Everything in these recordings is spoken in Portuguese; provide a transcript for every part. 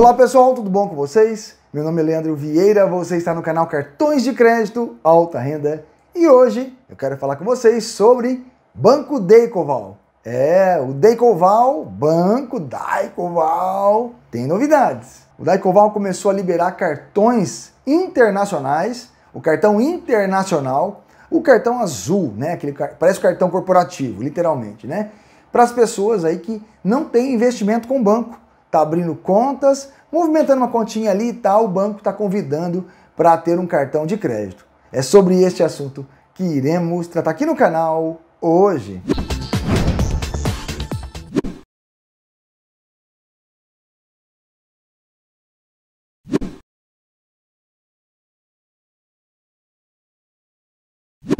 Olá pessoal, tudo bom com vocês? Meu nome é Leandro Vieira, você está no canal Cartões de Crédito Alta Renda e hoje eu quero falar com vocês sobre Banco Deicoval. É, o Deicoval, Banco Daicoval, tem novidades. O Daicoval começou a liberar cartões internacionais, o cartão internacional, o cartão azul, né? Aquele parece o cartão corporativo, literalmente, né? Para as pessoas aí que não têm investimento com o banco está abrindo contas, movimentando uma continha ali e tal, o banco está convidando para ter um cartão de crédito. É sobre este assunto que iremos tratar aqui no canal hoje.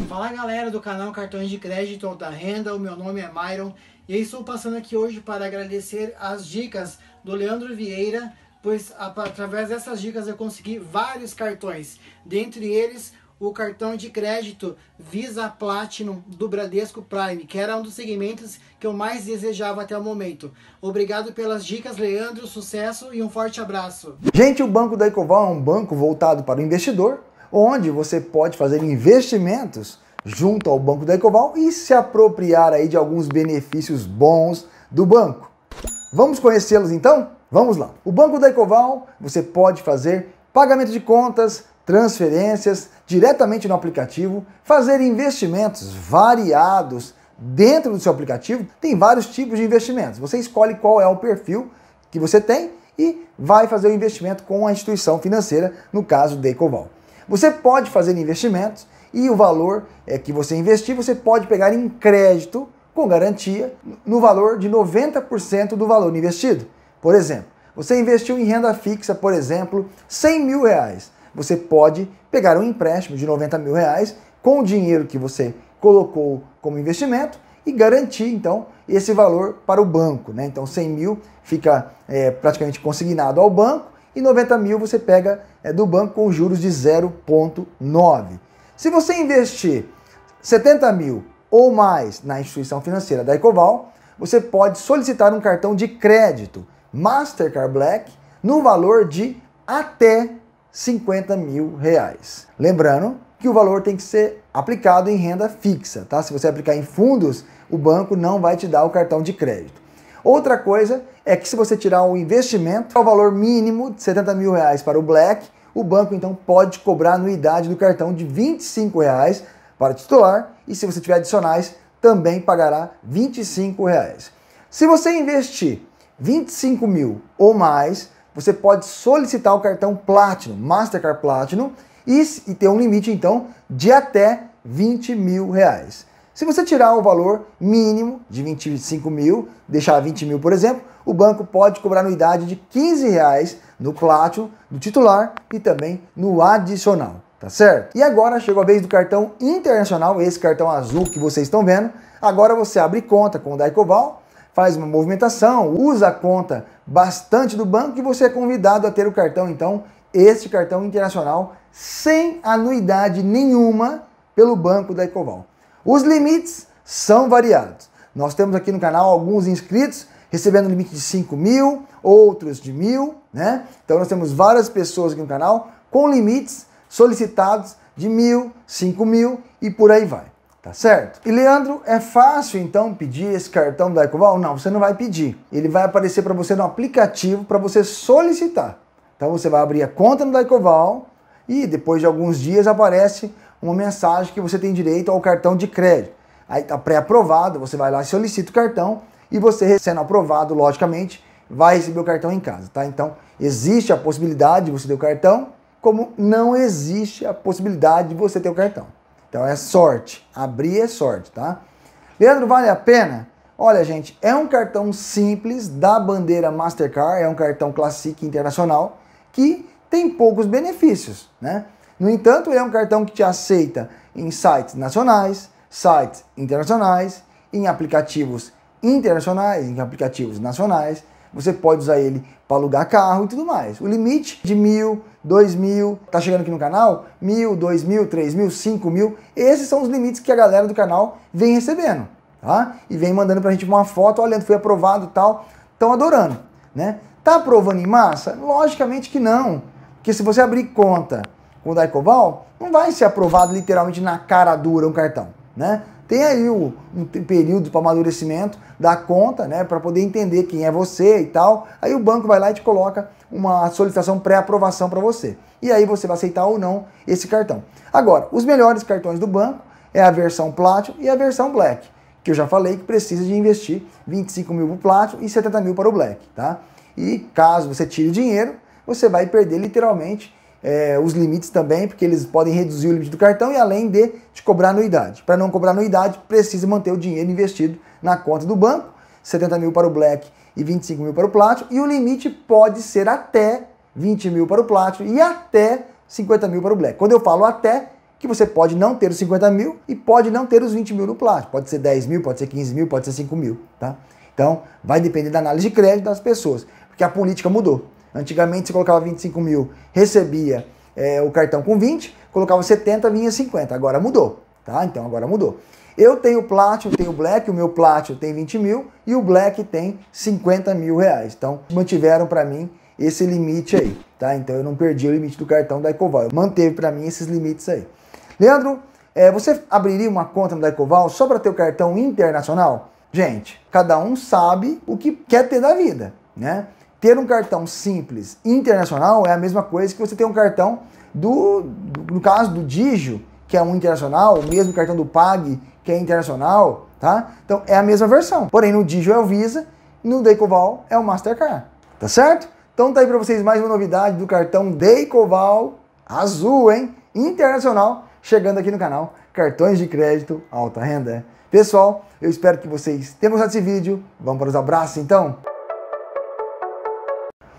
Fala galera do canal Cartões de Crédito Alta Renda, o meu nome é Myron e estou passando aqui hoje para agradecer as dicas do Leandro Vieira, pois através dessas dicas eu consegui vários cartões, dentre eles o cartão de crédito Visa Platinum do Bradesco Prime, que era um dos segmentos que eu mais desejava até o momento. Obrigado pelas dicas, Leandro, sucesso e um forte abraço. Gente, o Banco da Ecoval é um banco voltado para o investidor, onde você pode fazer investimentos junto ao Banco da Ecoval e se apropriar aí de alguns benefícios bons do banco. Vamos conhecê-los então? Vamos lá. O Banco da Ecoval, você pode fazer pagamento de contas, transferências diretamente no aplicativo, fazer investimentos variados dentro do seu aplicativo. Tem vários tipos de investimentos. Você escolhe qual é o perfil que você tem e vai fazer o investimento com a instituição financeira, no caso da Ecoval. Você pode fazer investimentos e o valor é que você investir, você pode pegar em crédito com garantia no valor de 90% do valor investido. Por exemplo, você investiu em renda fixa, por exemplo, 100 mil reais. Você pode pegar um empréstimo de 90 mil reais com o dinheiro que você colocou como investimento e garantir então esse valor para o banco. Né? Então 100 mil fica é, praticamente consignado ao banco e 90 mil você pega é, do banco com juros de 0,9. Se você investir 70 mil ou mais na instituição financeira da Ecoval, você pode solicitar um cartão de crédito Mastercard Black no valor de até 50 mil reais. Lembrando que o valor tem que ser aplicado em renda fixa, tá? Se você aplicar em fundos, o banco não vai te dar o cartão de crédito. Outra coisa é que se você tirar um investimento, o valor mínimo de 70 mil reais para o Black, o banco então pode cobrar anuidade do cartão de 25 reais para titular e se você tiver adicionais, também pagará R$ 25,00. Se você investir 25 mil ou mais, você pode solicitar o cartão Platinum, Mastercard Platinum, e, e ter um limite então de até 20 mil Se você tirar o valor mínimo de 25 mil, deixar 20 mil, por exemplo, o banco pode cobrar anuidade de 15 reais no Platinum, no titular e também no adicional tá certo? E agora chegou a vez do cartão internacional, esse cartão azul que vocês estão vendo. Agora você abre conta com o Daicoval, faz uma movimentação, usa a conta bastante do banco e você é convidado a ter o cartão, então, este cartão internacional sem anuidade nenhuma pelo banco Daicoval. Os limites são variados. Nós temos aqui no canal alguns inscritos recebendo limite de 5 mil, outros de mil, né? Então nós temos várias pessoas aqui no canal com limites solicitados de mil, cinco mil e por aí vai. Tá certo? E Leandro, é fácil então pedir esse cartão da Ecoval? Não, você não vai pedir. Ele vai aparecer para você no aplicativo para você solicitar. Então você vai abrir a conta no Ecoval e depois de alguns dias aparece uma mensagem que você tem direito ao cartão de crédito. Aí tá pré-aprovado, você vai lá e solicita o cartão e você sendo aprovado, logicamente, vai receber o cartão em casa, tá? Então, existe a possibilidade de você ter o cartão como não existe a possibilidade de você ter o cartão. Então é sorte. Abrir é sorte, tá? Leandro, vale a pena? Olha, gente, é um cartão simples da bandeira Mastercard, é um cartão clássico Internacional que tem poucos benefícios, né? No entanto, ele é um cartão que te aceita em sites nacionais, sites internacionais, em aplicativos internacionais, em aplicativos nacionais, você pode usar ele para alugar carro e tudo mais. O limite de mil, dois mil, tá chegando aqui no canal? Mil, dois mil, três mil, cinco mil. Esses são os limites que a galera do canal vem recebendo, tá? E vem mandando pra gente uma foto, olhando, foi aprovado e tal. Estão adorando, né? Tá aprovando em massa? Logicamente que não. Porque se você abrir conta com o Daicoval, não vai ser aprovado literalmente na cara dura um cartão, né? tem aí um, um período para amadurecimento da conta, né, para poder entender quem é você e tal. Aí o banco vai lá e te coloca uma solicitação pré-aprovação para você. E aí você vai aceitar ou não esse cartão. Agora, os melhores cartões do banco é a versão Platinum e a versão Black, que eu já falei que precisa de investir 25 mil para o Platinum e 70 mil para o Black, tá? E caso você tire dinheiro, você vai perder literalmente é, os limites também, porque eles podem reduzir o limite do cartão e além de te cobrar anuidade. Para não cobrar anuidade, precisa manter o dinheiro investido na conta do banco, 70 mil para o Black e 25 mil para o Platinum, e o limite pode ser até 20 mil para o Platinum e até 50 mil para o Black. Quando eu falo até, que você pode não ter os 50 mil e pode não ter os 20 mil no Platinum. Pode ser 10 mil, pode ser 15 mil, pode ser 5 mil, tá? Então, vai depender da análise de crédito das pessoas, porque a política mudou. Antigamente você colocava 25 mil, recebia é, o cartão com 20, colocava 70, vinha 50. Agora mudou, tá? Então agora mudou. Eu tenho Platinum, tenho Black, o meu Platinum tem 20 mil e o Black tem 50 mil reais. Então mantiveram para mim esse limite aí, tá? Então eu não perdi o limite do cartão da Ecoval, manteve para mim esses limites aí. Leandro, é, você abriria uma conta no Ecoval só para ter o cartão internacional? Gente, cada um sabe o que quer ter da vida, né? ter um cartão simples internacional é a mesma coisa que você ter um cartão do, do no caso do Digio, que é um internacional, o mesmo cartão do Pag, que é internacional, tá? Então é a mesma versão. Porém, no Digio é o Visa, no Decoval é o Mastercard, tá certo? Então tá aí para vocês mais uma novidade do cartão Decoval azul, hein? Internacional, chegando aqui no canal Cartões de Crédito Alta Renda. Pessoal, eu espero que vocês tenham gostado desse vídeo. Vamos para os abraços então?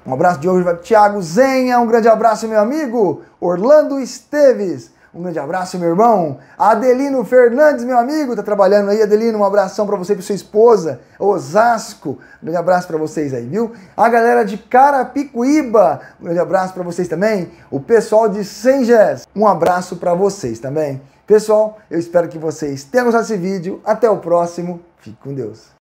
Um abraço de hoje para Thiago Zenha, um grande abraço, meu amigo. Orlando Esteves, um grande abraço, meu irmão. Adelino Fernandes, meu amigo, tá trabalhando aí. Adelino, um abração para você e para sua esposa. Osasco, um grande abraço para vocês aí, viu? A galera de Carapicuíba, um grande abraço para vocês também. O pessoal de Senges, um abraço para vocês também. Pessoal, eu espero que vocês tenham gostado desse vídeo. Até o próximo. Fique com Deus.